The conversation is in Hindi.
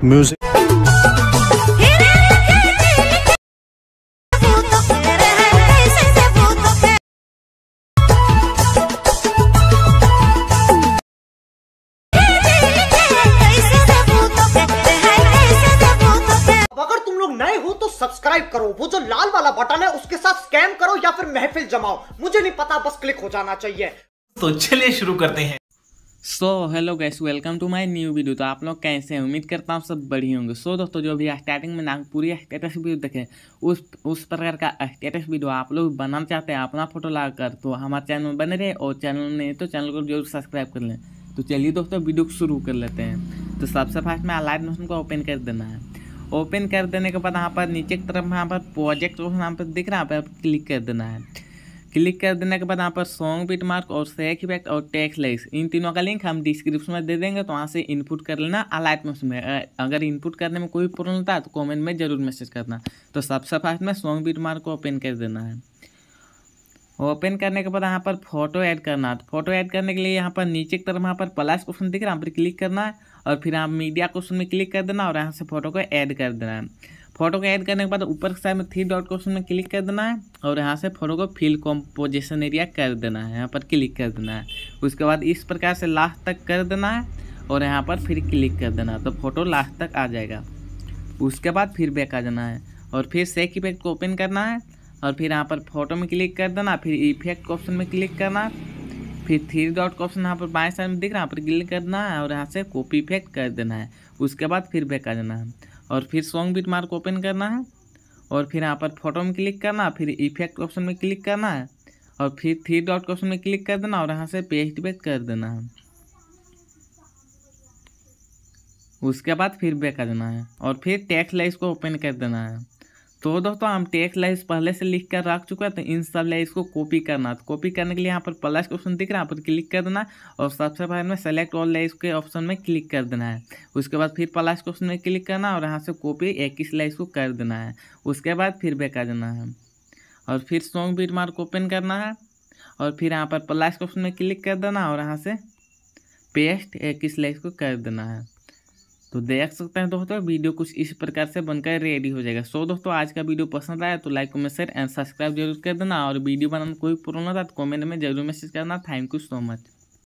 Music सब्सक्राइब करो वो जो लाल वाला बटन है उसके साथ स्कैम करो या फिर महफिल जमाओ मुझे नहीं पता बस क्लिक हो जाना चाहिए तो चलिए शुरू करते हैं so hello guys welcome to my new video तो आप लोग कैसे हैं उम्मीद करता हूँ सब बढ़िया होंगे सो so, दोस्तों जो अभी स्टार्टिंग में नागपुरी स्टेटस वीडियो देखें उस उस प्रकार का स्टेटस वीडियो आप लोग बनाना चाहते हैं अपना फोटो लाकर तो हमारे चैनल में बने रहे और चैनल में तो चैनल को जरूर सब्सक्राइब कर लें तो चलिए दोस्तों वीडियो शुरू कर लेते हैं तो सबसे फास्ट में अलाइट मशीन को ओपन कर देना है ओपन कर देने के बाद यहाँ पर नीचे की तरफ यहाँ पर प्रोजेक्ट ऑप्शन यहाँ पर दिख रहा है आप पर क्लिक कर देना है क्लिक कर देने के बाद यहाँ पर सॉन्ग बीट मार्क और सेक इफेक्ट और टेक्स लेक्स इन तीनों का लिंक हम डिस्क्रिप्शन में दे देंगे तो वहाँ से इनपुट कर लेना अलाइट में उसमें अगर इनपुट करने में कोई प्रॉब्लम होता है तो कमेंट में जरूर मैसेज करना तो सबसे फास्ट में सॉन्ग बीट मार्क को ओपन कर देना है ओपन करने के बाद यहाँ पर फोटो ऐड करना है तो फोटो ऐड करने के लिए यहाँ पर नीचे की तरफ यहाँ पर प्लस क्वेश्चन दिख रहा है यहाँ पर क्लिक करना है और फिर यहाँ मीडिया क्वेश्चन में क्लिक कर देना और यहाँ से फोटो को ऐड कर देना है फोटो को ऐड करने के बाद ऊपर के साइड में थ्री डॉट क्वेश्चन में क्लिक कर देना है और यहाँ से फोटो को फिल कॉम्पोजिशन एरिया कर देना है यहाँ पर क्लिक कर देना है उसके बाद इस प्रकार से लास्ट तक कर देना है और यहाँ पर फिर क्लिक कर देना है तो फोटो लास्ट तक आ जाएगा उसके बाद फिर बैक आ जाना है और फिर सेक इफेक्ट को ओपन करना है और फिर यहाँ पर फोटो में क्लिक कर देना फिर इफेक्ट ऑप्शन में क्लिक करना फिर थ्री डॉट का ऑप्शन यहाँ पर बाएं साइड में दिख रहा है यहाँ पर क्लिक कर देना है और यहाँ से कॉपी इफेक्ट कर देना है उसके बाद फिर बैक आ जाना है और फिर सॉन्ग बीट मार्क ओपन करना है और फिर यहाँ पर फोटो में क्लिक करना फिर इफेक्ट ऑप्शन में क्लिक करना है और फिर थ्री डॉट का ऑप्शन में क्लिक कर देना और यहाँ से पेस्ट बैक कर देना है उसके बाद फिर बैक आ जाना है और फिर टैक्स लाइस को ओपन कर देना है तो दोस्तों हम टेक्स्ट लाइस पहले से लिख कर रख चुके हैं तो इन सब लाइस को कॉपी करना तो कॉपी करने के लिए यहाँ पर प्लस का ऑप्शन दिख रहा है यहाँ पर क्लिक कर देना और सबसे पहले में सेलेक्ट ऑल लाइस के ऑप्शन में क्लिक कर देना है उसके बाद फिर प्लस के ऑप्शन में क्लिक करना और यहाँ से कॉपी इक्कीस लाइन्स को कर देना है उसके बाद फिर बेका देना है और फिर सॉन्ग बीट मार्क ओपन करना है और फिर यहाँ पर प्लस के ऑप्शन में क्लिक कर देना और यहाँ से पेस्ट इक्कीस लाइन्स को कर देना है तो देख सकते हैं दोस्तों वीडियो कुछ इस प्रकार से बनकर रेडी हो जाएगा सो दोस्तों आज का वीडियो पसंद आया तो like comment share and subscribe जरूर कर देना और वीडियो बनाने कोई प्रॉब्लम था तो कमेंट में जरूर मैसेज करना थैंक यू सो मच